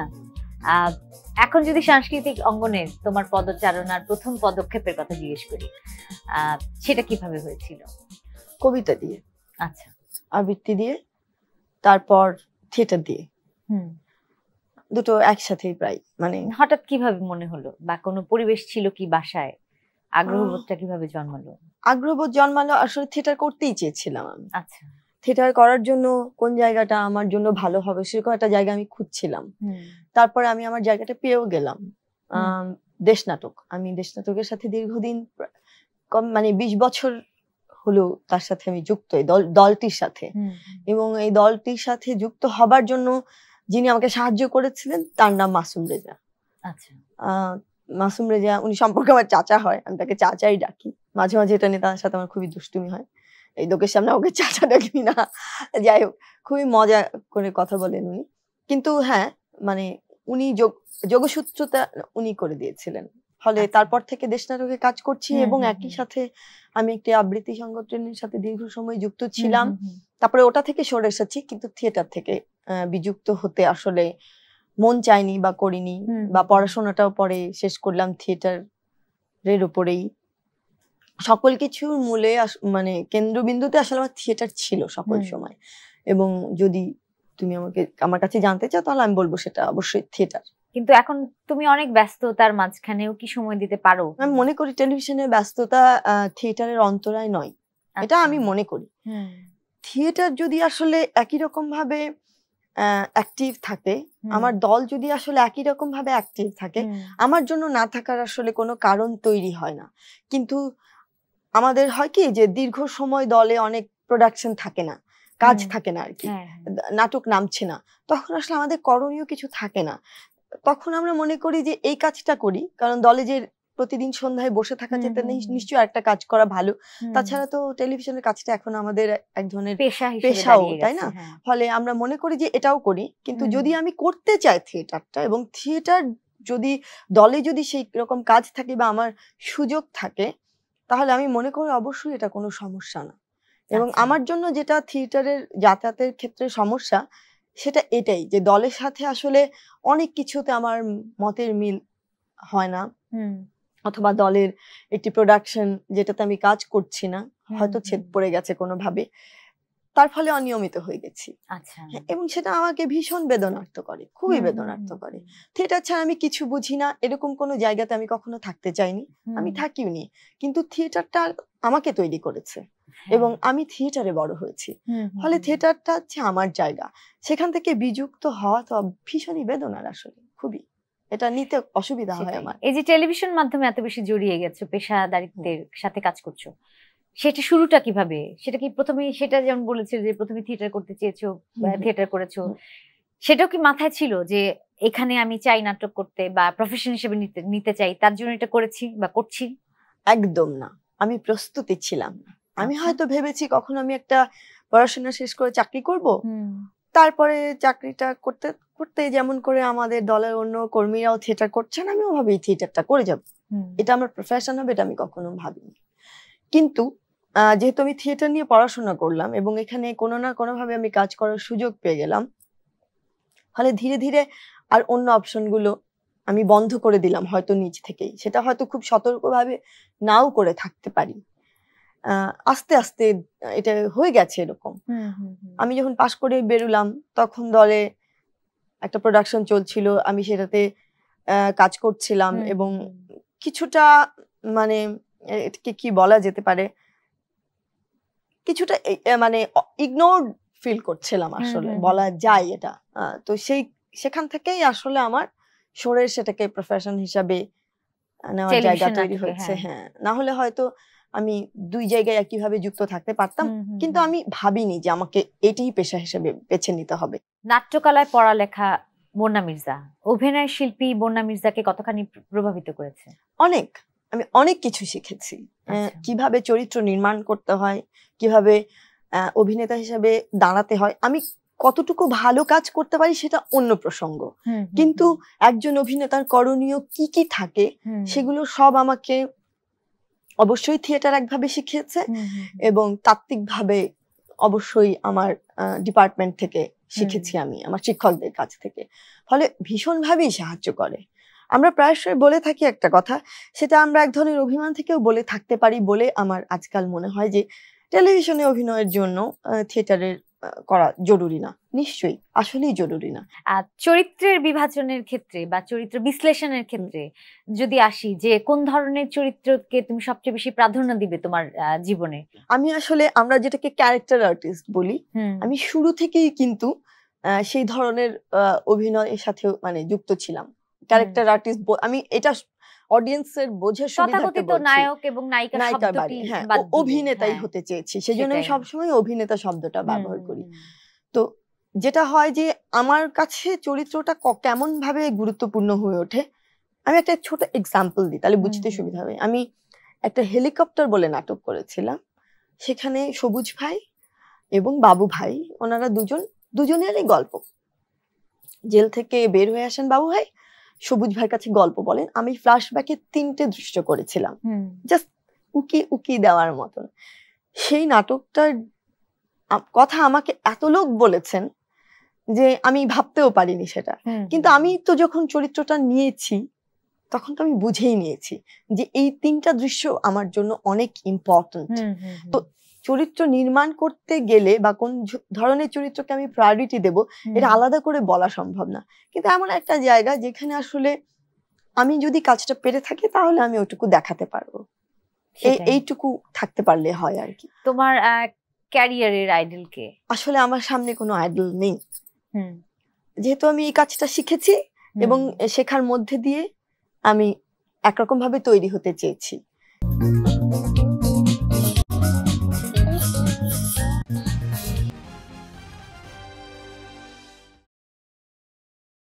না এখন যদি সাংস্কৃতিক অঙ্গনে তোমার পদচারণার প্রথম পদক্ষেপের কথা জিজ্ঞেস করি সেটা কিভাবে হয়েছিল কবিতা দিয়ে আচ্ছা আবৃত্তি দিয়ে তারপর থিয়েটার দিয়ে হুম দুটো একসাথেই প্রায় মানে হঠাৎ কিভাবে মনে হলো বা কোনো পরিবেশ ছিল কি বাসায় আগ্রহবোধটা কিভাবে জন্মালো আগ্রহবোধ জন্মালো আসলে থিয়েটার করতেই চেয়েছিলাম আমি আচ্ছা থিয়েটার করার জন্য কোন জায়গাটা আমার জন্য ভালো হবে সেরকম একটা জায়গা আমি খুঁজছিলাম তারপরে আমি আমার জায়গাটা পেয়েও গেলাম দেশ নাটক আমি দেশ নাটকের সাথে দীর্ঘদিন কম মানে বিশ বছর হলো তার সাথে আমি যুক্ত এই দলটির সাথে এবং এই দলটির সাথে যুক্ত হবার জন্য যিনি আমাকে সাহায্য করেছিলেন তার নাম মাসুম রেজা আচ্ছা মাসুম রেজা উনি সম্পর্কে আমার চাচা হয় আমি তাকে চাচাই ডাকি মাঝে মাঝে এটা নিয়ে তার সাথে আমার খুবই দুষ্টুমি হয় এই লোকের সামনে ওকে চাচা ডাকবি না যাই হোক খুবই মজা করে কথা বলেন উনি কিন্তু হ্যাঁ মানে উনি যোগ যোগসূত্রতা উনি করে দিয়েছিলেন ফলে আচ্ছা। তারপর থেকে দেশ নাটকে কাজ করছি এবং একই সাথে আমি একটি আবৃত্তি সংগঠনের সাথে দীর্ঘ সময় যুক্ত ছিলাম তারপরে ওটা থেকে সরে এসেছি কিন্তু থিয়েটার থেকে বিযুক্ত হতে আসলে মন চাইনি বা করিনি বা পড়াশোনাটাও পরে শেষ করলাম থিয়েটারের উপরেই সকল কিছুর মূলে মানে কেন্দ্রবিন্দুতে আসলে আমার থিয়েটার ছিল সকল সময় এবং যদি তুমি আমাকে আমার কাছে জানতে চাও তাহলে আমি বলবো সেটা অবশ্যই থিয়েটার কিন্তু এখন তুমি অনেক ব্যস্ততার মাঝখানেও কি সময় দিতে পারো আমি মনে করি টেলিভিশনের ব্যস্ততা থিয়েটারের অন্তরায় নয় এটা আচ্ছা। আমি মনে করি থিয়েটার যদি আসলে একই রকম ভাবে অ্যাক্টিভ থাকে আমার দল যদি আসলে একই রকম ভাবে অ্যাক্টিভ থাকে আমার জন্য না থাকার আসলে কোনো কারণ তৈরি হয় না কিন্তু আমাদের হয় কি যে দীর্ঘ সময় দলে অনেক প্রোডাকশন থাকে না কাজ থাকে না আর কি হ্যাঁ, হ্যাঁ। নাটক নামছে না তখন আসলে আমাদের করণীয় কিছু থাকে না তখন আমরা মনে করি যে এই কাজটা করি কারণ দলে যে প্রতিদিন সন্ধ্যায় বসে থাকা যেতে নিশ্চয়ই একটা কাজ করা ভালো তাছাড়া তো টেলিভিশনের কাজটা এখন আমাদের এক ধরনের পেশাও তাই না হ্যাঁ। ফলে আমরা মনে করি যে এটাও করি কিন্তু যদি আমি করতে চাই থিয়েটারটা এবং থিয়েটার যদি দলে যদি সেই রকম কাজ থাকে বা আমার সুযোগ থাকে তাহলে আমি মনে করি অবশ্যই এটা কোনো সমস্যা না এবং আচ্ছা। আমার জন্য যেটা থিয়েটারের যাতায়াতের ক্ষেত্রে সমস্যা সেটা এটাই যে দলের সাথে আসলে অনেক কিছুতে আমার মতের মিল হয় না অথবা দলের একটি প্রোডাকশন যেটাতে আমি কাজ করছি না হয়তো ছেদ পড়ে গেছে কোনোভাবে তার ফলে অনিয়মিত হয়ে গেছি আচ্ছা হ্যাঁ, এবং সেটা আমাকে ভীষণ বেদনার্থ করে খুবই বেদনার্থ করে থিয়েটার ছাড়া আমি কিছু বুঝি না এরকম কোনো জায়গাতে আমি কখনো থাকতে চাইনি আমি থাকিওনি কিন্তু থিয়েটারটা আমাকে তৈরি করেছে হ্যাঁ। এবং আমি থিয়েটারে বড় হয়েছি ফলে থিয়েটারটা হচ্ছে আমার জায়গা সেখান থেকে বিযুক্ত হওয়া তো ভীষণই বেদনার আসলে খুবই এটা নিতে অসুবিধা হয় আমার এই যে টেলিভিশন মাধ্যমে এত বেশি জড়িয়ে গেছে পেশাদারিত্বের সাথে কাজ করছো সেটা শুরুটা কিভাবে সেটা কি প্রথমে সেটা যেমন বলেছে যে প্রথমে থিয়েটার করতে চেয়েছো থিয়েটার করেছো সেটাও কি মাথায় ছিল যে এখানে আমি চাই নাটক করতে বা প্রফেশন হিসেবে নিতে নিতে চাই তার জন্য এটা করেছি বা করছি একদম না আমি প্রস্তুতি ছিলাম না আমি আচ্ছা। হয়তো ভেবেছি কখন আমি একটা পড়াশোনা শেষ করে চাকরি করব তারপরে চাকরিটা করতে করতে যেমন করে আমাদের দলের অন্য কর্মীরাও থিয়েটার করছেন আমি ওভাবেই থিয়েটারটা করে যাব এটা আমার প্রফেশন হবে এটা আমি কখনো ভাবিনি কিন্তু যেহেতু আমি থিয়েটার নিয়ে পড়াশোনা করলাম এবং এখানে কোনো না কোনোভাবে আমি কাজ করার সুযোগ পেয়ে গেলাম ফলে ধীরে ধীরে আর অন্য অপশনগুলো আমি বন্ধ করে দিলাম হয়তো নিজ থেকেই সেটা হয়তো খুব সতর্কভাবে নাও করে থাকতে পারি আস্তে আস্তে এটা হয়ে গেছে এরকম আমি যখন পাশ করে বেরোলাম তখন দলে একটা প্রোডাকশন চলছিল আমি সেটাতে কাজ করছিলাম এবং কিছুটা মানে এটাকে কি বলা যেতে পারে কিছুটা মানে ইগনোর ফিল করছিলাম আসলে বলা যায় এটা তো সেই সেখান থেকেই আসলে আমার সরে সেটাকে প্রফেশন হিসাবে নেওয়ার জায়গা তৈরি হয়েছে হ্যাঁ।, হ্যাঁ না হলে হয়তো আমি দুই জায়গায় একইভাবে যুক্ত থাকতে পারতাম কিন্তু আমি ভাবিনি যে আমাকে এটাই পেশা হিসেবে বেছে নিতে হবে নাট্যকলায় পড়ালেখা বন্যা মির্জা অভিনয় শিল্পী বন্যা মির্জাকে কতখানি প্রভাবিত করেছে অনেক আমি অনেক কিছু শিখেছি আচ্ছা। কিভাবে চরিত্র নির্মাণ করতে হয় কিভাবে অভিনেতা হিসাবে দাঁড়াতে হয় আমি কতটুকু ভালো কাজ করতে পারি সেটা অন্য প্রসঙ্গ কিন্তু একজন অভিনেতার করণীয় কি কি থাকে সেগুলো সব আমাকে অবশ্যই থিয়েটার একভাবে শিখিয়েছে এবং তাত্ত্বিকভাবে অবশ্যই আমার ডিপার্টমেন্ট থেকে শিখেছি আমি আমার শিক্ষকদের কাছ থেকে ফলে ভীষণভাবেই সাহায্য করে আমরা প্রায়শই বলে থাকি একটা কথা সেটা আমরা এক ধরনের অভিমান থেকেও বলে থাকতে পারি বলে আমার আজকাল মনে হয় যে টেলিভিশনে অভিনয়ের জন্য থিয়েটারের করা জরুরি না নিশ্চয়ই আসলেই জরুরি না আর চরিত্রের বিভাজনের ক্ষেত্রে বা চরিত্র বিশ্লেষণের ক্ষেত্রে যদি আসি যে কোন ধরনের চরিত্রকে তুমি সবচেয়ে বেশি প্রাধান্য দিবে তোমার জীবনে আমি আসলে আমরা যেটাকে ক্যারেক্টার আর্টিস্ট বলি আমি শুরু থেকেই কিন্তু সেই ধরনের অভিনয়ের সাথে মানে যুক্ত ছিলাম ক্যারেক্টার আর্টিস্ট আমি এটা অডিয়েন্সের বোঝে তথাকথিত নায়ক এবং নায়িকা শব্দটি হ্যাঁ, অভিনেতাই হ্যাঁ, হতে চেয়েছি সেজন্য আমি সবসময় অভিনেতা শব্দটা ব্যবহার করি তো যেটা হয় যে আমার কাছে চরিত্রটা কেমন ভাবে গুরুত্বপূর্ণ হয়ে ওঠে আমি একটা ছোট এক্সাম্পল দিই তাহলে বুঝতে সুবিধা হবে আমি একটা হেলিকপ্টার বলে নাটক করেছিলাম সেখানে সবুজ ভাই এবং বাবু ভাই ওনারা দুজন দুজনেরই গল্প জেল থেকে বের হয়ে আসেন বাবু ভাই সবুজ ভাইয়ের কাছে গল্প বলেন আমি ফ্ল্যাশব্যাকে তিনটে দৃশ্য করেছিলাম জাস্ট উকি উকি দেওয়ার মতন সেই নাটকটার কথা আমাকে এত লোক বলেছেন যে আমি ভাবতেও পারিনি সেটা কিন্তু আমি তো যখন চরিত্রটা নিয়েছি তখন তো আমি বুঝেই নিয়েছি যে এই তিনটা দৃশ্য আমার জন্য অনেক ইম্পর্টেন্ট তো চরিত্র নির্মাণ করতে গেলে বা কোন ধরনের চরিত্রকে আমি প্রায়োরিটি দেব এটা আলাদা করে বলা সম্ভব না কিন্তু এমন একটা জায়গা যেখানে আসলে আমি যদি কাজটা পেরে থাকি তাহলে আমি ওটুকু দেখাতে পারবো এইটুকু থাকতে পারলে হয় আর কি তোমার ক্যারিয়ারের আইডল কে আসলে আমার সামনে কোনো আইডল নেই যেহেতু আমি এই কাজটা শিখেছি এবং শেখার মধ্যে দিয়ে আমি একরকম ভাবে তৈরি হতে চেয়েছি